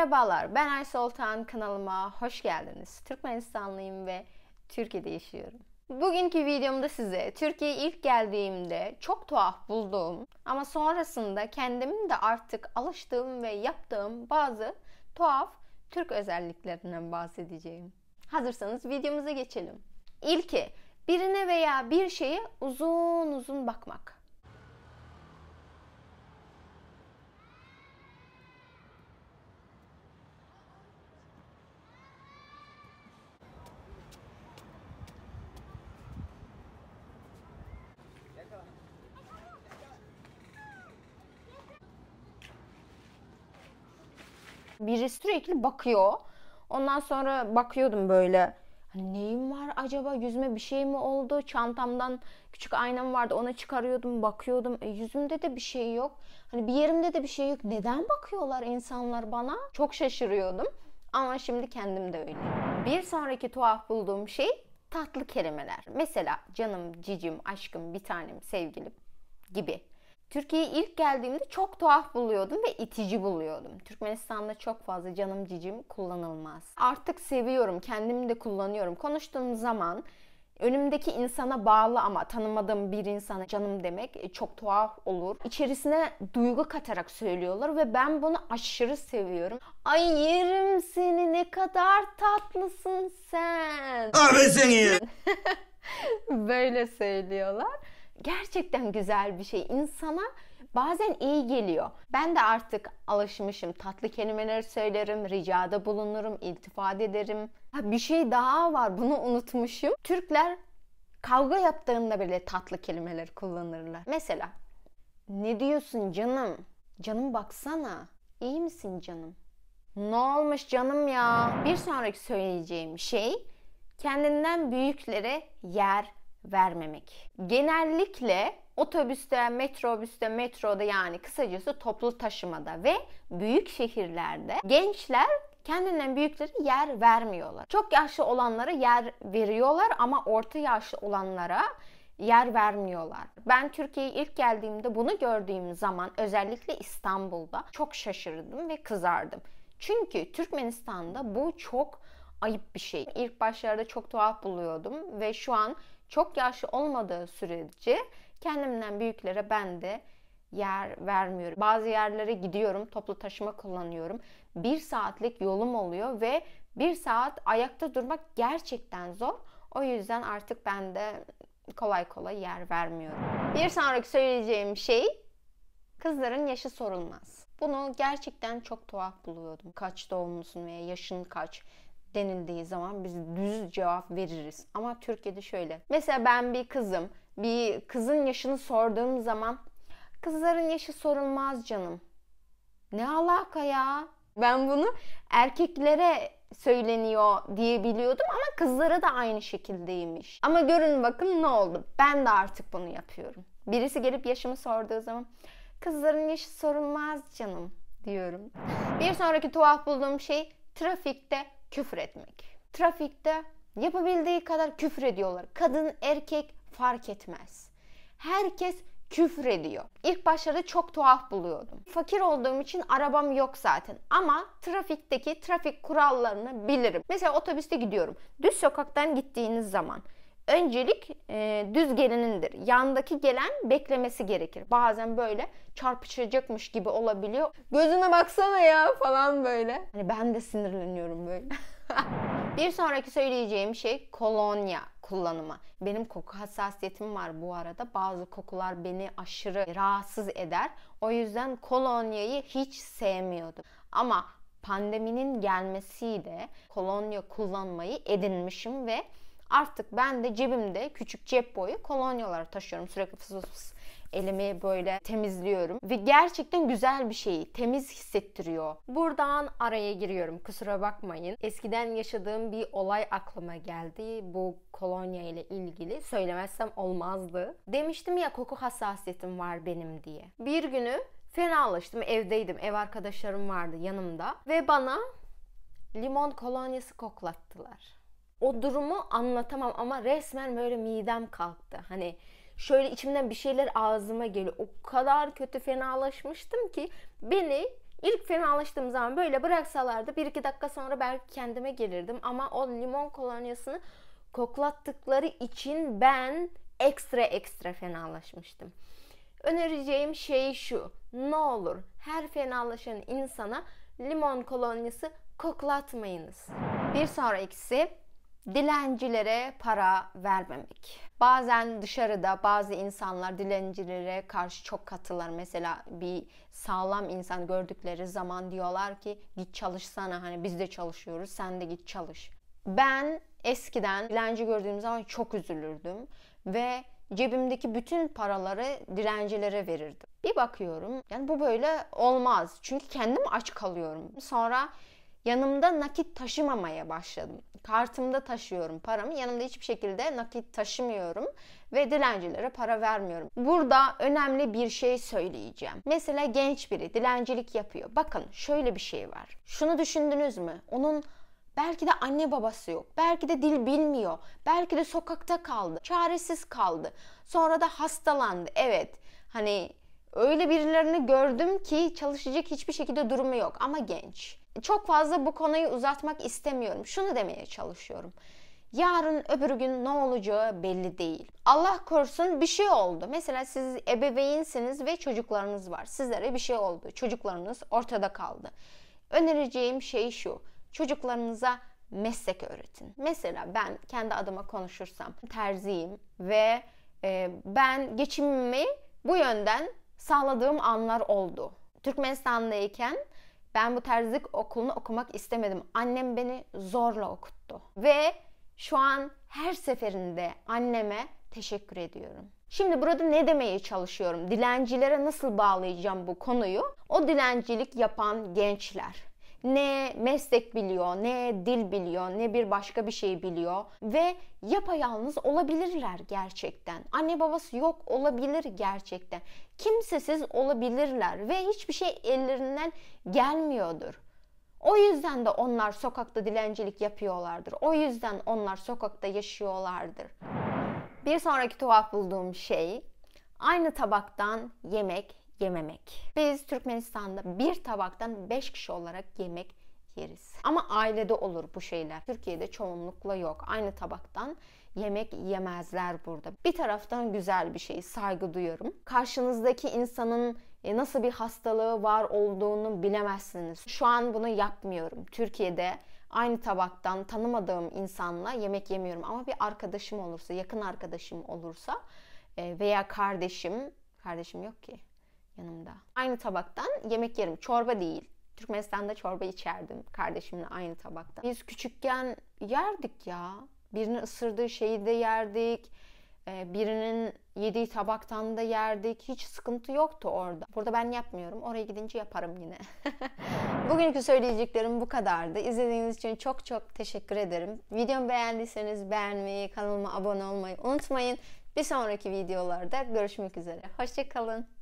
Merhabalar, ben Ay Soltan kanalıma hoş geldiniz. Türkmenistanlıyım ve Türkiye'de yaşıyorum. Bugünkü videomda size Türkiye'ye ilk geldiğimde çok tuhaf bulduğum ama sonrasında kendimin de artık alıştığım ve yaptığım bazı tuhaf Türk özelliklerinden bahsedeceğim. Hazırsanız videomuza geçelim. İlki, birine veya bir şeye uzun uzun bakmak. Biri sürekli bakıyor. Ondan sonra bakıyordum böyle. Hani neyim var acaba yüzüme bir şey mi oldu? Çantamdan küçük aynam vardı onu çıkarıyordum bakıyordum. E, yüzümde de bir şey yok. Hani bir yerimde de bir şey yok. Neden bakıyorlar insanlar bana? Çok şaşırıyordum. Ama şimdi kendim de öyle. Bir sonraki tuhaf bulduğum şey tatlı kelimeler. Mesela canım, cicim, aşkım, bir tanem, sevgilim gibi Türkiye'ye ilk geldiğimde çok tuhaf buluyordum ve itici buluyordum. Türkmenistan'da çok fazla canım cicim kullanılmaz. Artık seviyorum, kendimi de kullanıyorum. Konuştuğum zaman önümdeki insana bağlı ama tanımadığım bir insana canım demek e, çok tuhaf olur. İçerisine duygu katarak söylüyorlar ve ben bunu aşırı seviyorum. Ay yerim seni ne kadar tatlısın sen. Abi seni. Böyle söylüyorlar gerçekten güzel bir şey. İnsana bazen iyi geliyor. Ben de artık alışmışım. Tatlı kelimeler söylerim, ricada bulunurum, iltifat ederim. Ha, bir şey daha var bunu unutmuşum. Türkler kavga yaptığında bile tatlı kelimeler kullanırlar. Mesela ne diyorsun canım? Canım baksana. İyi misin canım? Ne olmuş canım ya? Bir sonraki söyleyeceğim şey kendinden büyüklere yer vermemek. Genellikle otobüste, metrobüste, metroda yani kısacası toplu taşımada ve büyük şehirlerde gençler kendinden büyükleri yer vermiyorlar. Çok yaşlı olanlara yer veriyorlar ama orta yaşlı olanlara yer vermiyorlar. Ben Türkiye'ye ilk geldiğimde bunu gördüğüm zaman özellikle İstanbul'da çok şaşırdım ve kızardım. Çünkü Türkmenistan'da bu çok ayıp bir şey. İlk başlarda çok tuhaf buluyordum ve şu an çok yaşlı olmadığı sürece kendimden büyüklere ben de yer vermiyorum. Bazı yerlere gidiyorum, toplu taşıma kullanıyorum. Bir saatlik yolum oluyor ve bir saat ayakta durmak gerçekten zor. O yüzden artık ben de kolay kolay yer vermiyorum. Bir sonraki söyleyeceğim şey kızların yaşı sorulmaz. Bunu gerçekten çok tuhaf buluyordum. Kaç doğumlusun veya yaşın kaç denildiği zaman biz düz cevap veririz. Ama Türkiye'de şöyle. Mesela ben bir kızım. Bir kızın yaşını sorduğum zaman kızların yaşı sorulmaz canım. Ne alaka ya? Ben bunu erkeklere söyleniyor diyebiliyordum ama kızlara da aynı şekildeymiş. Ama görün bakın ne oldu. Ben de artık bunu yapıyorum. Birisi gelip yaşımı sorduğu zaman kızların yaşı sorulmaz canım diyorum. Bir sonraki tuhaf bulduğum şey trafikte küfür etmek. Trafikte yapabildiği kadar küfür ediyorlar. Kadın, erkek fark etmez. Herkes küfür ediyor. İlk başlarda çok tuhaf buluyordum. Fakir olduğum için arabam yok zaten ama trafikteki trafik kurallarını bilirim. Mesela otobüste gidiyorum. Düz sokaktan gittiğiniz zaman Öncelik e, düz gelinindir. Yandaki gelen beklemesi gerekir. Bazen böyle çarpışacakmış gibi olabiliyor. Gözüne baksana ya falan böyle. Hani ben de sinirleniyorum böyle. bir sonraki söyleyeceğim şey kolonya kullanımı. Benim koku hassasiyetim var bu arada. Bazı kokular beni aşırı rahatsız eder. O yüzden kolonyayı hiç sevmiyordum. Ama pandeminin gelmesiyle kolonya kullanmayı edinmişim ve Artık ben de cebimde küçük cep boyu kolonyalar taşıyorum. Sürekli fıs fıs elimi böyle temizliyorum ve gerçekten güzel bir şey temiz hissettiriyor. Buradan araya giriyorum kusura bakmayın. Eskiden yaşadığım bir olay aklıma geldi bu kolonya ile ilgili söylemezsem olmazdı. Demiştim ya koku hassasiyetim var benim diye. Bir günü fenalaştım evdeydim ev arkadaşlarım vardı yanımda ve bana limon kolonyası koklattılar o durumu anlatamam ama resmen böyle midem kalktı. Hani şöyle içimden bir şeyler ağzıma geliyor. O kadar kötü fenalaşmıştım ki beni ilk fenalaştığım zaman böyle bıraksalardı bir iki dakika sonra belki kendime gelirdim. Ama o limon kolonyasını koklattıkları için ben ekstra ekstra fenalaşmıştım. Önereceğim şey şu. Ne olur her fenalaşan insana limon kolonyası koklatmayınız. Bir sonrakisi dilencilere para vermemek. Bazen dışarıda bazı insanlar dilencilere karşı çok katılar. Mesela bir sağlam insan gördükleri zaman diyorlar ki git çalışsana hani biz de çalışıyoruz sen de git çalış. Ben eskiden dilenci gördüğüm zaman çok üzülürdüm ve cebimdeki bütün paraları dilencilere verirdim. Bir bakıyorum yani bu böyle olmaz çünkü kendim aç kalıyorum. Sonra Yanımda nakit taşımamaya başladım. Kartımda taşıyorum paramı. Yanımda hiçbir şekilde nakit taşımıyorum ve dilencilere para vermiyorum. Burada önemli bir şey söyleyeceğim. Mesela genç biri dilencilik yapıyor. Bakın şöyle bir şey var. Şunu düşündünüz mü? Onun Belki de anne babası yok. Belki de dil bilmiyor. Belki de sokakta kaldı. Çaresiz kaldı. Sonra da hastalandı. Evet. Hani öyle birilerini gördüm ki çalışacak hiçbir şekilde durumu yok ama genç çok fazla bu konuyu uzatmak istemiyorum. Şunu demeye çalışıyorum. Yarın öbür gün ne olacağı belli değil. Allah korusun bir şey oldu. Mesela siz ebeveynsiniz ve çocuklarınız var. Sizlere bir şey oldu. Çocuklarınız ortada kaldı. Önereceğim şey şu. Çocuklarınıza meslek öğretin. Mesela ben kendi adıma konuşursam terziyim ve e, ben geçimimi bu yönden sağladığım anlar oldu. Türkmenistan'dayken ben bu terzilik okulunu okumak istemedim. Annem beni zorla okuttu. Ve şu an her seferinde anneme teşekkür ediyorum. Şimdi burada ne demeye çalışıyorum? Dilencilere nasıl bağlayacağım bu konuyu? O dilencilik yapan gençler ne meslek biliyor, ne dil biliyor, ne bir başka bir şey biliyor ve yapayalnız olabilirler gerçekten. Anne babası yok olabilir gerçekten. Kimsesiz olabilirler ve hiçbir şey ellerinden gelmiyordur. O yüzden de onlar sokakta dilencilik yapıyorlardır. O yüzden onlar sokakta yaşıyorlardır. Bir sonraki tuhaf bulduğum şey aynı tabaktan yemek yememek. Biz Türkmenistan'da bir tabaktan 5 kişi olarak yemek yeriz. Ama ailede olur bu şeyler. Türkiye'de çoğunlukla yok. Aynı tabaktan yemek yemezler burada. Bir taraftan güzel bir şey, saygı duyuyorum. Karşınızdaki insanın e, nasıl bir hastalığı var olduğunu bilemezsiniz. Şu an bunu yapmıyorum. Türkiye'de aynı tabaktan tanımadığım insanla yemek yemiyorum ama bir arkadaşım olursa, yakın arkadaşım olursa e, veya kardeşim, kardeşim yok ki yanımda. Aynı tabaktan yemek yerim. Çorba değil. Türkmenistan'da çorba içerdim kardeşimle aynı tabakta. Biz küçükken yerdik ya. Birini ısırdığı şeyi de yerdik. Ee, birinin yediği tabaktan da yerdik. Hiç sıkıntı yoktu orada. Burada ben yapmıyorum. Oraya gidince yaparım yine. Bugünkü söyleyeceklerim bu kadardı. İzlediğiniz için çok çok teşekkür ederim. Videomu beğendiyseniz beğenmeyi, kanalıma abone olmayı unutmayın. Bir sonraki videolarda görüşmek üzere. Hoşçakalın.